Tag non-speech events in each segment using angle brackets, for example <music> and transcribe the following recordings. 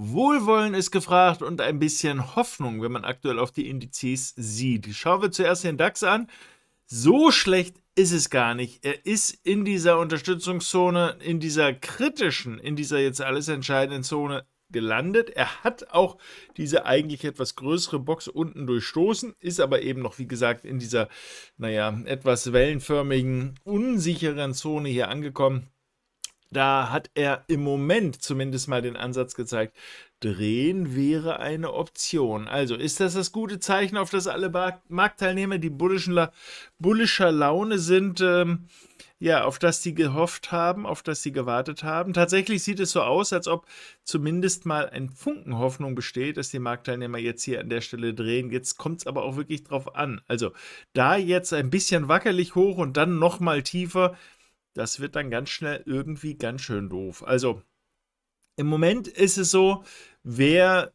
Wohlwollen ist gefragt und ein bisschen Hoffnung, wenn man aktuell auf die Indizes sieht. Schauen wir zuerst den DAX an. So schlecht ist es gar nicht. Er ist in dieser Unterstützungszone, in dieser kritischen, in dieser jetzt alles entscheidenden Zone gelandet. Er hat auch diese eigentlich etwas größere Box unten durchstoßen, ist aber eben noch, wie gesagt, in dieser, naja, etwas wellenförmigen, unsicheren Zone hier angekommen da hat er im Moment zumindest mal den Ansatz gezeigt, drehen wäre eine Option. Also ist das das gute Zeichen, auf das alle Marktteilnehmer, die La bullischer Laune sind, ähm, ja, auf das sie gehofft haben, auf das sie gewartet haben. Tatsächlich sieht es so aus, als ob zumindest mal ein Funken Hoffnung besteht, dass die Marktteilnehmer jetzt hier an der Stelle drehen. Jetzt kommt es aber auch wirklich drauf an. Also da jetzt ein bisschen wackerlich hoch und dann nochmal tiefer, das wird dann ganz schnell irgendwie ganz schön doof. Also im Moment ist es so, wer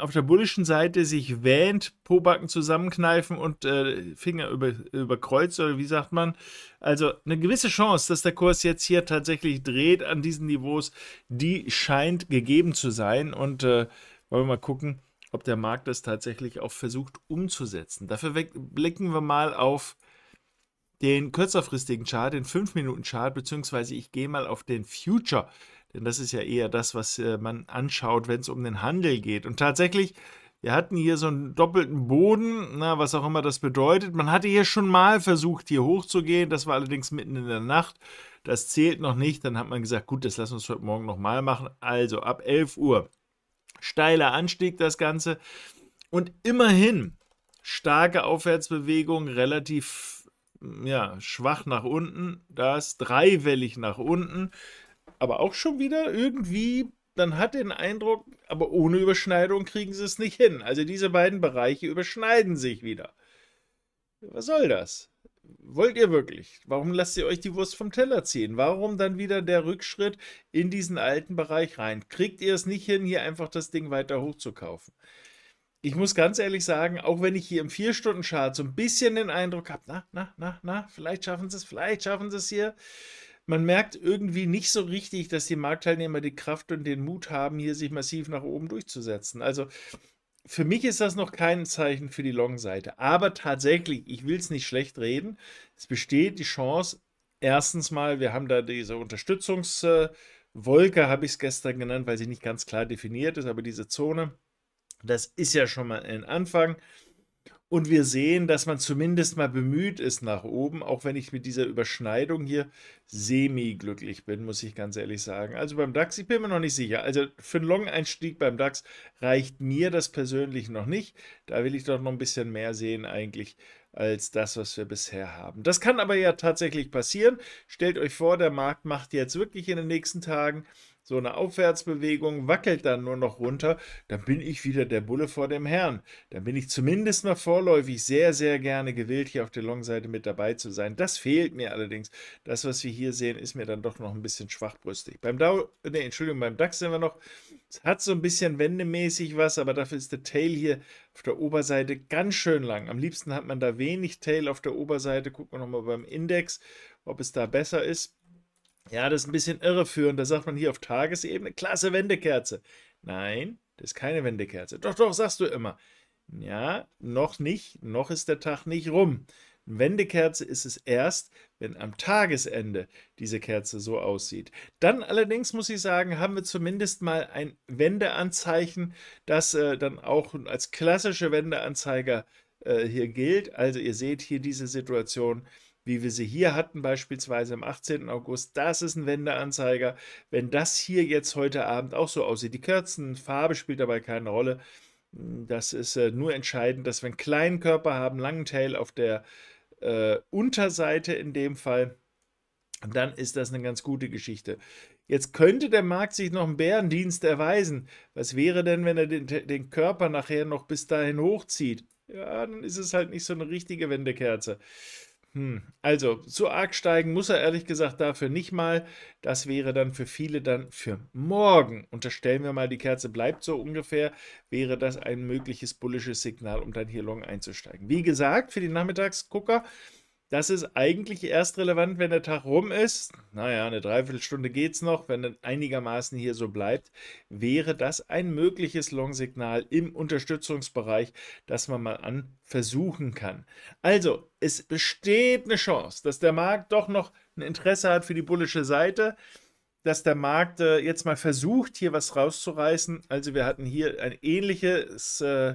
auf der bullischen Seite sich wähnt, Pobacken zusammenkneifen und äh, Finger über, über Kreuz oder wie sagt man. Also eine gewisse Chance, dass der Kurs jetzt hier tatsächlich dreht an diesen Niveaus, die scheint gegeben zu sein. Und äh, wollen wir mal gucken, ob der Markt das tatsächlich auch versucht umzusetzen. Dafür blicken wir mal auf den kürzerfristigen Chart, den 5-Minuten-Chart, beziehungsweise ich gehe mal auf den Future, denn das ist ja eher das, was äh, man anschaut, wenn es um den Handel geht. Und tatsächlich, wir hatten hier so einen doppelten Boden, na, was auch immer das bedeutet. Man hatte hier schon mal versucht, hier hochzugehen, das war allerdings mitten in der Nacht. Das zählt noch nicht, dann hat man gesagt, gut, das lassen wir uns heute Morgen nochmal machen. Also ab 11 Uhr steiler Anstieg das Ganze und immerhin starke Aufwärtsbewegung, relativ ja, schwach nach unten, das dreiwellig nach unten, aber auch schon wieder irgendwie, dann hat den Eindruck, aber ohne Überschneidung kriegen sie es nicht hin. Also diese beiden Bereiche überschneiden sich wieder. Was soll das? Wollt ihr wirklich? Warum lasst ihr euch die Wurst vom Teller ziehen? Warum dann wieder der Rückschritt in diesen alten Bereich rein? Kriegt ihr es nicht hin, hier einfach das Ding weiter hochzukaufen? ich muss ganz ehrlich sagen, auch wenn ich hier im Vier-Stunden-Chart so ein bisschen den Eindruck habe, na, na, na, na, vielleicht schaffen sie es, vielleicht schaffen sie es hier. Man merkt irgendwie nicht so richtig, dass die Marktteilnehmer die Kraft und den Mut haben, hier sich massiv nach oben durchzusetzen. Also für mich ist das noch kein Zeichen für die Long-Seite. Aber tatsächlich, ich will es nicht schlecht reden, es besteht die Chance, erstens mal, wir haben da diese Unterstützungswolke, äh, habe ich es gestern genannt, weil sie nicht ganz klar definiert ist, aber diese Zone, das ist ja schon mal ein Anfang. Und wir sehen, dass man zumindest mal bemüht ist nach oben, auch wenn ich mit dieser Überschneidung hier semi-glücklich bin, muss ich ganz ehrlich sagen. Also beim DAX, ich bin mir noch nicht sicher. Also für einen Long-Einstieg beim DAX reicht mir das persönlich noch nicht. Da will ich doch noch ein bisschen mehr sehen eigentlich als das, was wir bisher haben. Das kann aber ja tatsächlich passieren. Stellt euch vor, der Markt macht jetzt wirklich in den nächsten Tagen so eine Aufwärtsbewegung, wackelt dann nur noch runter, dann bin ich wieder der Bulle vor dem Herrn. Dann bin ich zumindest mal vorläufig sehr, sehr gerne gewillt, hier auf der Long-Seite mit dabei zu sein. Das fehlt mir allerdings. Das, was wir hier sehen, ist mir dann doch noch ein bisschen schwachbrüstig. Beim Dow, nee, Entschuldigung, beim DAX sind wir noch, es hat so ein bisschen wendemäßig was, aber dafür ist der Tail hier auf der Oberseite ganz schön lang. Am liebsten hat man da wenig Tail auf der Oberseite. Gucken wir nochmal beim Index, ob es da besser ist. Ja, das ist ein bisschen irreführend. Da sagt man hier auf Tagesebene, klasse Wendekerze. Nein, das ist keine Wendekerze. Doch, doch, sagst du immer. Ja, noch nicht, noch ist der Tag nicht rum. Wendekerze ist es erst, wenn am Tagesende diese Kerze so aussieht. Dann allerdings muss ich sagen, haben wir zumindest mal ein Wendeanzeichen, das äh, dann auch als klassische Wendeanzeiger äh, hier gilt. Also ihr seht hier diese Situation, wie wir sie hier hatten, beispielsweise am 18. August. Das ist ein Wendeanzeiger. Wenn das hier jetzt heute Abend auch so aussieht, die Kerzenfarbe spielt dabei keine Rolle. Hm, das ist äh, nur entscheidend, dass wir einen kleinen Körper haben, langen Tail auf der äh, Unterseite in dem Fall, dann ist das eine ganz gute Geschichte. Jetzt könnte der Markt sich noch einen Bärendienst erweisen. Was wäre denn, wenn er den, den Körper nachher noch bis dahin hochzieht? Ja, dann ist es halt nicht so eine richtige Wendekerze. Hm. Also, zu arg steigen muss er ehrlich gesagt dafür nicht mal. Das wäre dann für viele dann für morgen. Unterstellen wir mal, die Kerze bleibt so ungefähr, wäre das ein mögliches bullisches Signal, um dann hier long einzusteigen. Wie gesagt, für die Nachmittagsgucker das ist eigentlich erst relevant, wenn der Tag rum ist. Naja, eine Dreiviertelstunde geht es noch. Wenn dann einigermaßen hier so bleibt, wäre das ein mögliches Long-Signal im Unterstützungsbereich, das man mal an versuchen kann. Also, es besteht eine Chance, dass der Markt doch noch ein Interesse hat für die bullische Seite dass der Markt äh, jetzt mal versucht, hier was rauszureißen. Also wir hatten hier ein ähnliches äh,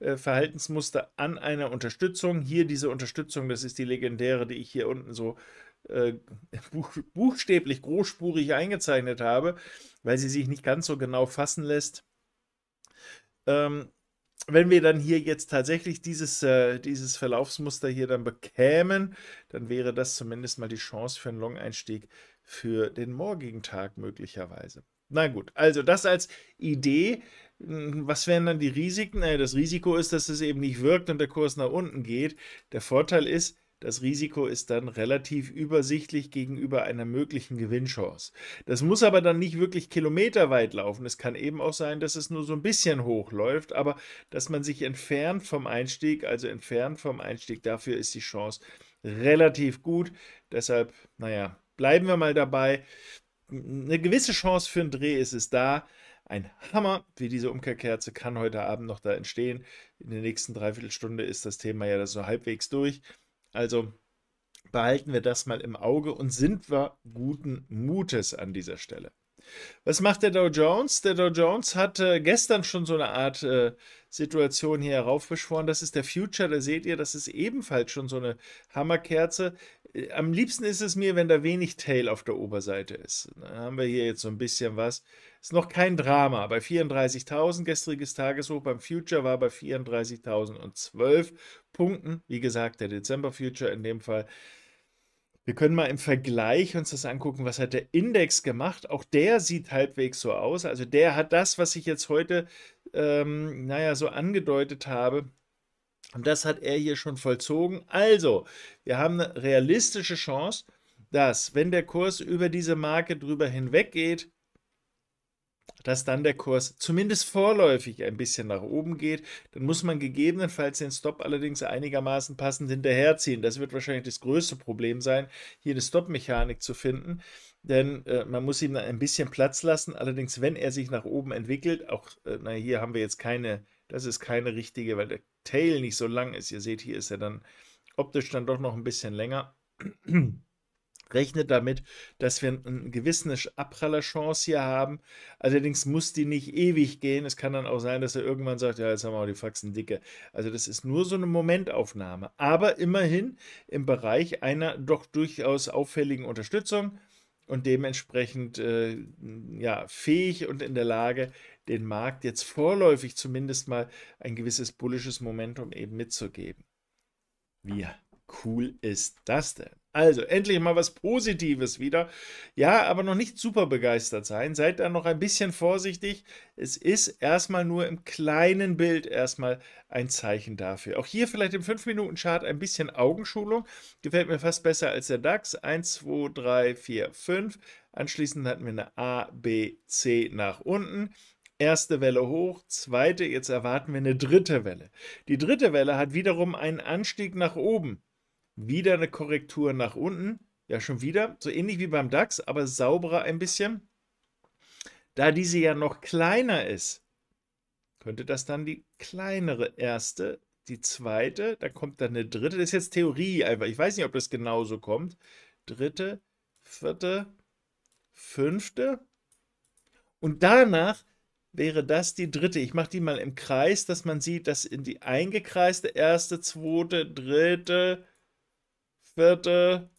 äh, Verhaltensmuster an einer Unterstützung. Hier diese Unterstützung, das ist die legendäre, die ich hier unten so äh, <laughs> buchstäblich großspurig eingezeichnet habe, weil sie sich nicht ganz so genau fassen lässt. Ähm, wenn wir dann hier jetzt tatsächlich dieses, äh, dieses Verlaufsmuster hier dann bekämen, dann wäre das zumindest mal die Chance für einen Long-Einstieg für den morgigen Tag möglicherweise. Na gut, also das als Idee. Hm, was wären dann die Risiken? Naja, das Risiko ist, dass es eben nicht wirkt und der Kurs nach unten geht. Der Vorteil ist, das Risiko ist dann relativ übersichtlich gegenüber einer möglichen Gewinnchance. Das muss aber dann nicht wirklich kilometerweit laufen. Es kann eben auch sein, dass es nur so ein bisschen hoch läuft, aber dass man sich entfernt vom Einstieg, also entfernt vom Einstieg, dafür ist die Chance relativ gut. Deshalb, naja, bleiben wir mal dabei eine gewisse Chance für einen Dreh ist es da. Ein Hammer wie diese Umkehrkerze kann heute Abend noch da entstehen. In der nächsten Dreiviertelstunde ist das Thema ja so halbwegs durch. Also behalten wir das mal im Auge und sind wir guten Mutes an dieser Stelle. Was macht der Dow Jones? Der Dow Jones hat äh, gestern schon so eine Art äh, Situation hier heraufbeschworen. Das ist der Future, da seht ihr, das ist ebenfalls schon so eine Hammerkerze. Äh, am liebsten ist es mir, wenn da wenig Tail auf der Oberseite ist. Da haben wir hier jetzt so ein bisschen was. Ist noch kein Drama. Bei 34.000 gestriges Tageshoch beim Future war bei 34.012 Punkten. Wie gesagt, der Dezember Future in dem Fall. Wir können mal im Vergleich uns das angucken, was hat der Index gemacht. Auch der sieht halbwegs so aus. Also der hat das, was ich jetzt heute, ähm, naja, so angedeutet habe. Und das hat er hier schon vollzogen. Also, wir haben eine realistische Chance, dass, wenn der Kurs über diese Marke drüber hinweg geht, dass dann der Kurs zumindest vorläufig ein bisschen nach oben geht. Dann muss man gegebenenfalls den Stop allerdings einigermaßen passend hinterherziehen. Das wird wahrscheinlich das größte Problem sein, hier eine Stop-Mechanik zu finden. Denn äh, man muss ihm ein bisschen Platz lassen. Allerdings, wenn er sich nach oben entwickelt, auch äh, na, hier haben wir jetzt keine, das ist keine richtige, weil der Tail nicht so lang ist. Ihr seht, hier ist er dann optisch dann doch noch ein bisschen länger rechnet damit, dass wir eine gewisse Abpraller-Chance hier haben. Allerdings muss die nicht ewig gehen. Es kann dann auch sein, dass er irgendwann sagt, ja, jetzt haben wir auch die Faxen dicke. Also das ist nur so eine Momentaufnahme. Aber immerhin im Bereich einer doch durchaus auffälligen Unterstützung und dementsprechend äh, ja, fähig und in der Lage, den Markt jetzt vorläufig zumindest mal ein gewisses bullisches Momentum eben mitzugeben. Wie cool ist das denn? Also, endlich mal was Positives wieder. Ja, aber noch nicht super begeistert sein. Seid da noch ein bisschen vorsichtig. Es ist erstmal nur im kleinen Bild erstmal ein Zeichen dafür. Auch hier vielleicht im 5-Minuten-Chart ein bisschen Augenschulung. Gefällt mir fast besser als der DAX. 1, 2, 3, 4, 5. Anschließend hatten wir eine A, B, C nach unten. Erste Welle hoch, zweite, jetzt erwarten wir eine dritte Welle. Die dritte Welle hat wiederum einen Anstieg nach oben. Wieder eine Korrektur nach unten. Ja, schon wieder. So ähnlich wie beim DAX, aber sauberer ein bisschen. Da diese ja noch kleiner ist, könnte das dann die kleinere erste, die zweite, da kommt dann eine dritte. Das ist jetzt Theorie einfach. Ich weiß nicht, ob das genauso kommt. Dritte, vierte, fünfte. Und danach wäre das die dritte. Ich mache die mal im Kreis, dass man sieht, dass in die eingekreiste erste, zweite, dritte, vierte,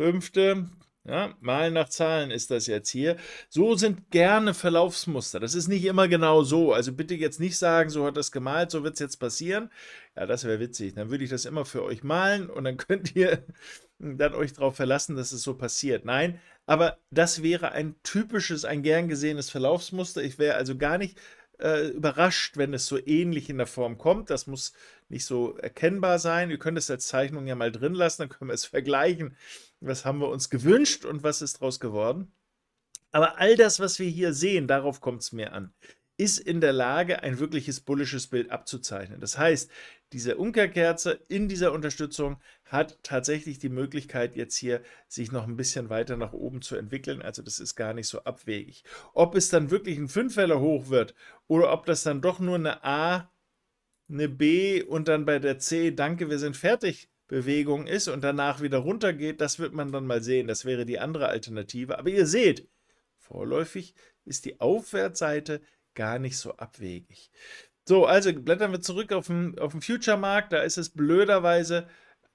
fünfte, ja, mal nach Zahlen ist das jetzt hier. So sind gerne Verlaufsmuster. Das ist nicht immer genau so. Also bitte jetzt nicht sagen, so hat das gemalt, so wird es jetzt passieren. Ja, das wäre witzig. Dann würde ich das immer für euch malen und dann <laughs> könnt ihr dann euch darauf verlassen, dass es so passiert. Nein, aber das wäre ein typisches, ein gern gesehenes Verlaufsmuster. Ich wäre also gar nicht äh, überrascht, wenn es so ähnlich in der Form kommt. Das muss nicht so erkennbar sein. Wir können es als Zeichnung ja mal drin lassen, dann können wir es <laughs> vergleichen. Was haben wir uns gewünscht und was ist daraus geworden? Aber all das, was wir hier sehen, darauf kommt es mir an ist in der Lage, ein wirkliches bullisches Bild abzuzeichnen. Das heißt, diese Umkehrkerze in dieser Unterstützung hat tatsächlich die Möglichkeit, jetzt hier sich noch ein bisschen weiter nach oben zu entwickeln. Also das ist gar nicht so abwegig. Ob es dann wirklich ein Fünffeller hoch wird oder ob das dann doch nur eine A, eine B und dann bei der C, danke, wir sind fertig, Bewegung ist und danach wieder runtergeht, das wird man dann mal sehen. Das wäre die andere Alternative. Aber ihr seht, vorläufig ist die Aufwärtsseite gar nicht so abwegig. So, also blättern wir zurück auf den, auf den Future-Markt. Da ist es blöderweise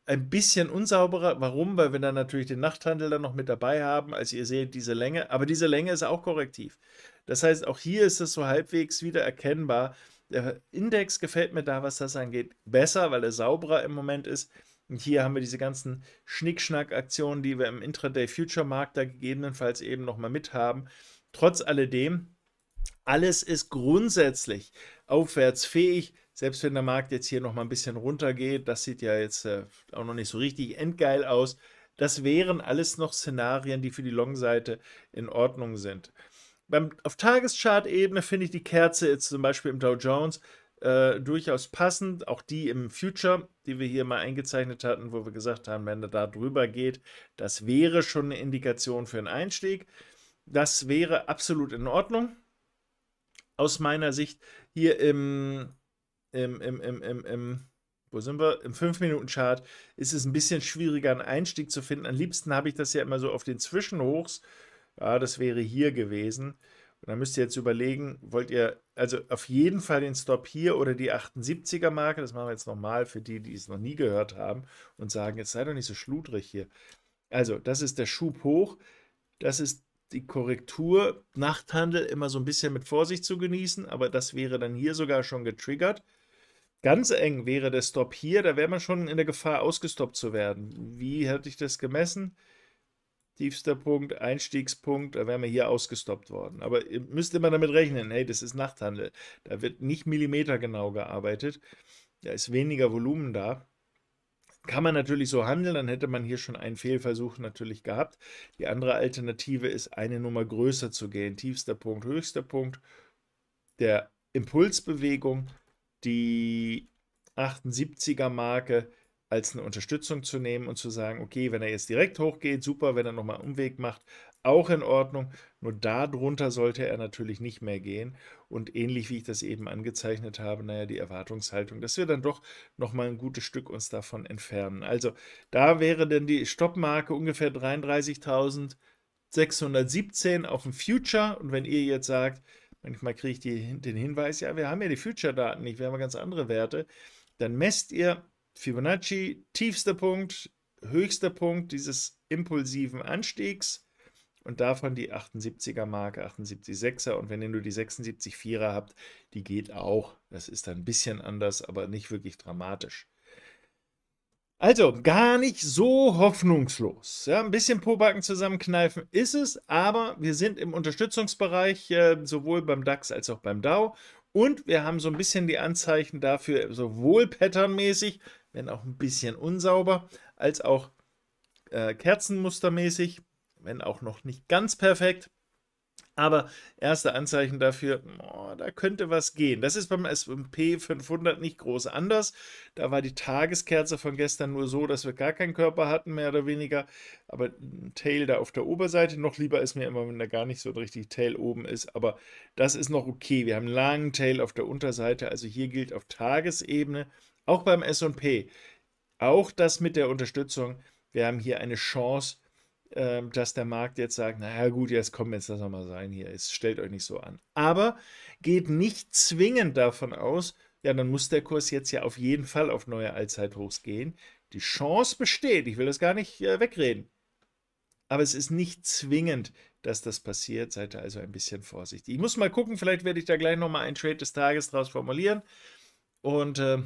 ein bisschen unsauberer. Warum? Weil wir dann natürlich den Nachthandel dann noch mit dabei haben. Also ihr seht diese Länge, aber diese Länge ist auch korrektiv. Das heißt, auch hier ist es so halbwegs wieder erkennbar. Der Index gefällt mir da, was das angeht, besser, weil er sauberer im Moment ist. Und hier haben wir diese ganzen Schnickschnack-Aktionen, die wir im Intraday-Future-Markt da gegebenenfalls eben nochmal mit haben. Trotz alledem alles ist grundsätzlich aufwärtsfähig. Selbst wenn der Markt jetzt hier noch mal ein bisschen runtergeht, das sieht ja jetzt äh, auch noch nicht so richtig endgeil aus. Das wären alles noch Szenarien, die für die Long-Seite in Ordnung sind. Beim, auf Tageschart-Ebene finde ich die Kerze jetzt zum Beispiel im Dow Jones äh, durchaus passend. Auch die im Future, die wir hier mal eingezeichnet hatten, wo wir gesagt haben, wenn er da drüber geht, das wäre schon eine Indikation für einen Einstieg. Das wäre absolut in Ordnung aus meiner Sicht hier im, im, im, im, im, im wo sind wir? Im 5-Minuten-Chart ist es ein bisschen schwieriger, einen Einstieg zu finden. Am liebsten habe ich das ja immer so auf den Zwischenhochs. Ja, das wäre hier gewesen. Und da müsst ihr jetzt überlegen, wollt ihr also auf jeden Fall den Stop hier oder die 78er-Marke? Das machen wir jetzt nochmal für die, die es noch nie gehört haben und sagen, jetzt sei doch nicht so schludrig hier. Also, das ist der Schub hoch. Das ist die Korrektur Nachthandel immer so ein bisschen mit Vorsicht zu genießen, aber das wäre dann hier sogar schon getriggert. Ganz eng wäre der Stop hier, da wäre man schon in der Gefahr, ausgestoppt zu werden. Wie hätte ich das gemessen? Tiefster Punkt, Einstiegspunkt, da wären wir hier ausgestoppt worden. Aber ihr müsst immer damit rechnen, hey, das ist Nachthandel. Da wird nicht millimetergenau gearbeitet. Da ist weniger Volumen da. Kann man natürlich so handeln, dann hätte man hier schon einen Fehlversuch natürlich gehabt. Die andere Alternative ist, eine Nummer größer zu gehen. Tiefster Punkt, höchster Punkt der Impulsbewegung, die 78er Marke als eine Unterstützung zu nehmen und zu sagen, okay, wenn er jetzt direkt hochgeht, super, wenn er nochmal einen Umweg macht, auch in Ordnung. Nur darunter sollte er natürlich nicht mehr gehen. Und ähnlich wie ich das eben angezeichnet habe, naja, die Erwartungshaltung, dass wir dann doch nochmal ein gutes Stück uns davon entfernen. Also da wäre denn die Stoppmarke ungefähr 33.617 auf dem Future. Und wenn ihr jetzt sagt, manchmal kriege ich die, den Hinweis, ja, wir haben ja die Future-Daten nicht, wir haben ja ganz andere Werte, dann messt ihr Fibonacci, tiefster Punkt, höchster Punkt dieses impulsiven Anstiegs und davon die 78er Marke, 78,6er und wenn ihr nur die 76,4er habt, die geht auch. Das ist dann ein bisschen anders, aber nicht wirklich dramatisch. Also gar nicht so hoffnungslos. Ja, ein bisschen Pobacken zusammenkneifen ist es, aber wir sind im Unterstützungsbereich, äh, sowohl beim DAX als auch beim DAO. Und wir haben so ein bisschen die Anzeichen dafür, sowohl patternmäßig, wenn auch ein bisschen unsauber, als auch äh, kerzenmustermäßig, wenn auch noch nicht ganz perfekt. Aber erste Anzeichen dafür, oh, da könnte was gehen. Das ist beim S&P 500 nicht groß anders. Da war die Tageskerze von gestern nur so, dass wir gar keinen Körper hatten, mehr oder weniger. Aber ein Tail da auf der Oberseite, noch lieber ist mir immer, wenn da gar nicht so richtig Tail oben ist. Aber das ist noch okay. Wir haben einen langen Tail auf der Unterseite. Also hier gilt auf Tagesebene, auch beim S&P, auch das mit der Unterstützung, wir haben hier eine Chance, ähm, dass der Markt jetzt sagt, naja gut, jetzt kommen jetzt das mal sein hier, es stellt euch nicht so an. Aber geht nicht zwingend davon aus, ja, dann muss der Kurs jetzt ja auf jeden Fall auf neue Allzeithochs gehen. Die Chance besteht, ich will das gar nicht äh, wegreden. Aber es ist nicht zwingend, dass das passiert. Seid da also ein bisschen vorsichtig. Ich muss mal gucken, vielleicht werde ich da gleich nochmal einen Trade des Tages draus formulieren und äh,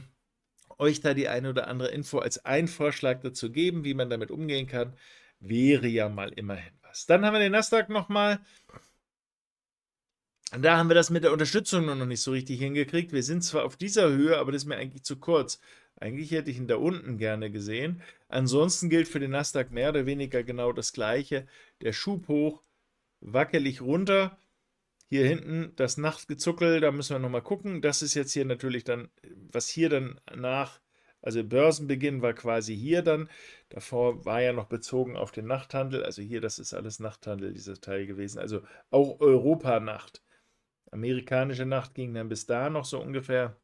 euch da die eine oder andere Info als einen Vorschlag dazu geben, wie man damit umgehen kann. Wäre ja mal immerhin was. Dann haben wir den Nasdaq nochmal. Da haben wir das mit der Unterstützung nur noch nicht so richtig hingekriegt. Wir sind zwar auf dieser Höhe, aber das ist mir eigentlich zu kurz. Eigentlich hätte ich ihn da unten gerne gesehen. Ansonsten gilt für den Nasdaq mehr oder weniger genau das gleiche. Der Schub hoch, wackelig runter. Hier hinten das Nachtgezuckel, da müssen wir nochmal gucken. Das ist jetzt hier natürlich dann, was hier dann nach also Börsenbeginn war quasi hier dann. Davor war ja noch bezogen auf den Nachthandel. Also hier, das ist alles Nachthandel, dieser Teil gewesen. Also auch Europanacht. Amerikanische Nacht ging dann bis da noch so ungefähr.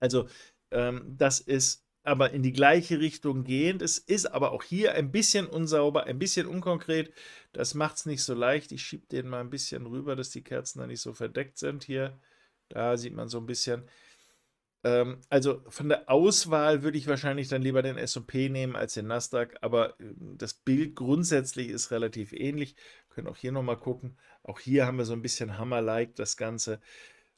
Also ähm, das ist aber in die gleiche Richtung gehend. Es ist aber auch hier ein bisschen unsauber, ein bisschen unkonkret. Das macht es nicht so leicht. Ich schiebe den mal ein bisschen rüber, dass die Kerzen da nicht so verdeckt sind hier. Da sieht man so ein bisschen. Ähm, also von der Auswahl würde ich wahrscheinlich dann lieber den SP nehmen als den Nasdaq, aber ähm, das Bild grundsätzlich ist relativ ähnlich. Wir können auch hier nochmal gucken. Auch hier haben wir so ein bisschen Hammer-like das Ganze.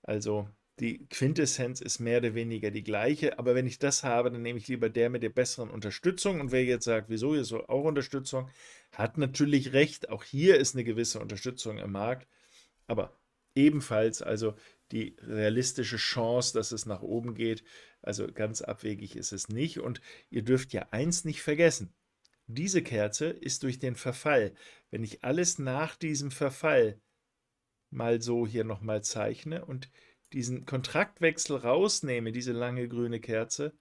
Also die Quintessenz ist mehr oder weniger die gleiche, aber wenn ich das habe, dann nehme ich lieber der mit der besseren Unterstützung. Und wer jetzt sagt, wieso, hier soll auch Unterstützung, hat natürlich recht. Auch hier ist eine gewisse Unterstützung im Markt, aber ebenfalls, also die realistische Chance, dass es nach oben geht. Also ganz abwegig ist es nicht. Und ihr dürft ja eins nicht vergessen. Diese Kerze ist durch den Verfall. Wenn ich alles nach diesem Verfall mal so hier nochmal zeichne und diesen Kontraktwechsel rausnehme, diese lange grüne Kerze,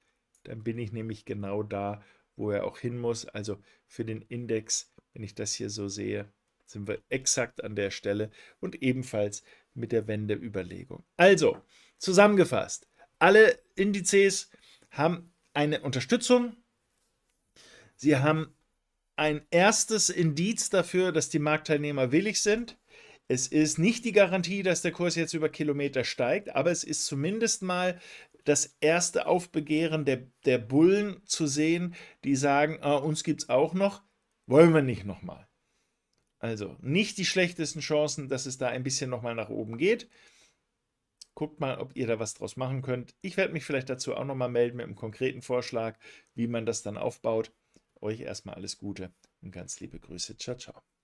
dann bin ich nämlich genau da, wo er auch hin muss. Also für den Index, wenn ich das hier so sehe, sind wir exakt an der Stelle. Und ebenfalls mit der Wendeüberlegung. Also, zusammengefasst, alle Indizes haben eine Unterstützung. Sie haben ein erstes Indiz dafür, dass die Marktteilnehmer willig sind. Es ist nicht die Garantie, dass der Kurs jetzt über Kilometer steigt, aber es ist zumindest mal das erste Aufbegehren der, der Bullen zu sehen, die sagen, ah, uns gibt es auch noch, wollen wir nicht nochmal. Also nicht die schlechtesten Chancen, dass es da ein bisschen nochmal nach oben geht. Guckt mal, ob ihr da was draus machen könnt. Ich werde mich vielleicht dazu auch nochmal melden mit einem konkreten Vorschlag, wie man das dann aufbaut. Euch erstmal alles Gute und ganz liebe Grüße. Ciao, ciao.